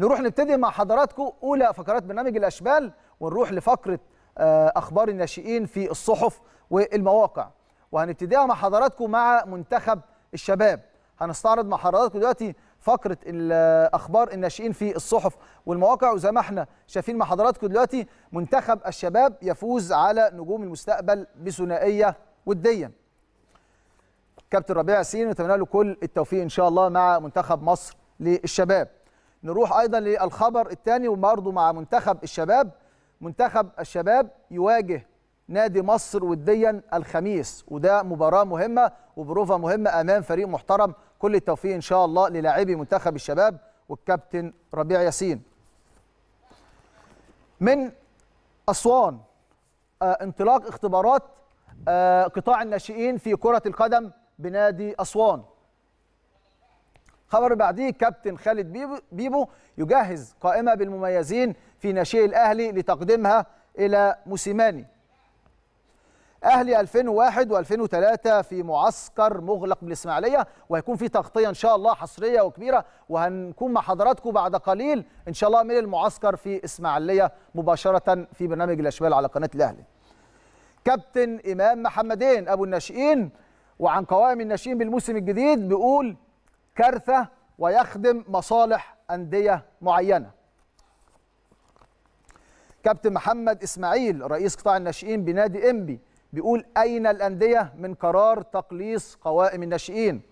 نروح نبتدي مع حضراتكم اولى فقرات برنامج الاشبال ونروح لفقره آه، اخبار الناشئين في الصحف والمواقع وهنبتديها مع حضراتكم مع منتخب الشباب هنستعرض مع حضراتكم دلوقتي فقره آه، اخبار الناشئين في الصحف والمواقع وزي ما احنا شايفين مع حضراتكم دلوقتي منتخب الشباب يفوز على نجوم المستقبل بثنائيه وديه كابتن ربيع سين نتمنى له كل التوفيق ان شاء الله مع منتخب مصر للشباب نروح ايضا للخبر الثاني وبرضه مع منتخب الشباب منتخب الشباب يواجه نادي مصر وديا الخميس وده مباراه مهمه وبروفه مهمه امام فريق محترم كل التوفيق ان شاء الله للاعبي منتخب الشباب والكابتن ربيع ياسين من اسوان آه، انطلاق اختبارات آه، قطاع الناشئين في كره القدم بنادي اسوان خبر بعديه كابتن خالد بيبو, بيبو يجهز قائمة بالمميزين في ناشئ الأهلي لتقديمها إلى موسيماني أهلي 2001 و2003 في معسكر مغلق بالإسماعيلية وهيكون في تغطية إن شاء الله حصرية وكبيرة وهنكون مع حضراتكم بعد قليل إن شاء الله من المعسكر في إسماعيلية مباشرة في برنامج الأشبال على قناة الأهلي كابتن إمام محمدين أبو الناشئين وعن قوائم الناشئين بالموسم الجديد بيقول كارثه ويخدم مصالح انديه معينه. كابتن محمد اسماعيل رئيس قطاع الناشئين بنادي انبي بيقول اين الانديه من قرار تقليص قوائم الناشئين؟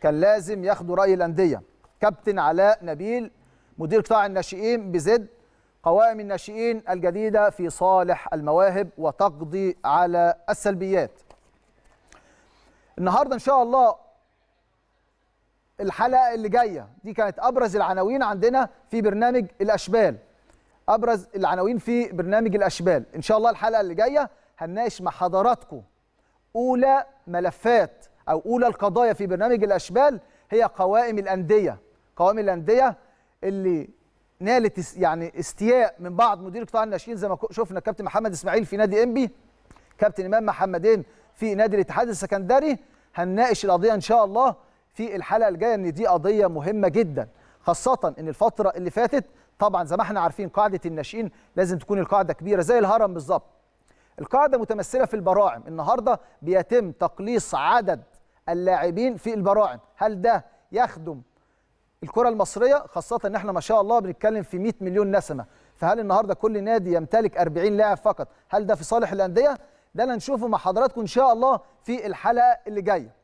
كان لازم ياخدوا راي الانديه. كابتن علاء نبيل مدير قطاع الناشئين بزد قوائم الناشئين الجديده في صالح المواهب وتقضي على السلبيات. النهارده ان شاء الله الحلقه اللي جايه دي كانت ابرز العناوين عندنا في برنامج الاشبال ابرز العناوين في برنامج الاشبال ان شاء الله الحلقه اللي جايه هنناقش مع حضراتكم اولى ملفات او اولى القضايا في برنامج الاشبال هي قوائم الانديه قوائم الانديه اللي نالت يعني استياء من بعض مدير قطاع الناشئين زي ما شفنا كابتن محمد اسماعيل في نادي انبي كابتن امام محمدين في نادي الاتحاد السكندري هنناقش القضيه ان شاء الله في الحلقه الجايه ان دي قضيه مهمه جدا خاصه ان الفتره اللي فاتت طبعا زي ما احنا عارفين قاعده الناشئين لازم تكون القاعده كبيره زي الهرم بالظبط القاعده متمثله في البراعم النهارده بيتم تقليص عدد اللاعبين في البراعم هل ده يخدم الكره المصريه خاصه ان احنا ما شاء الله بنتكلم في 100 مليون نسمه فهل النهارده كل نادي يمتلك 40 لاعب فقط هل ده في صالح الانديه ده اللي مع حضراتكم ان شاء الله في الحلقه اللي جايه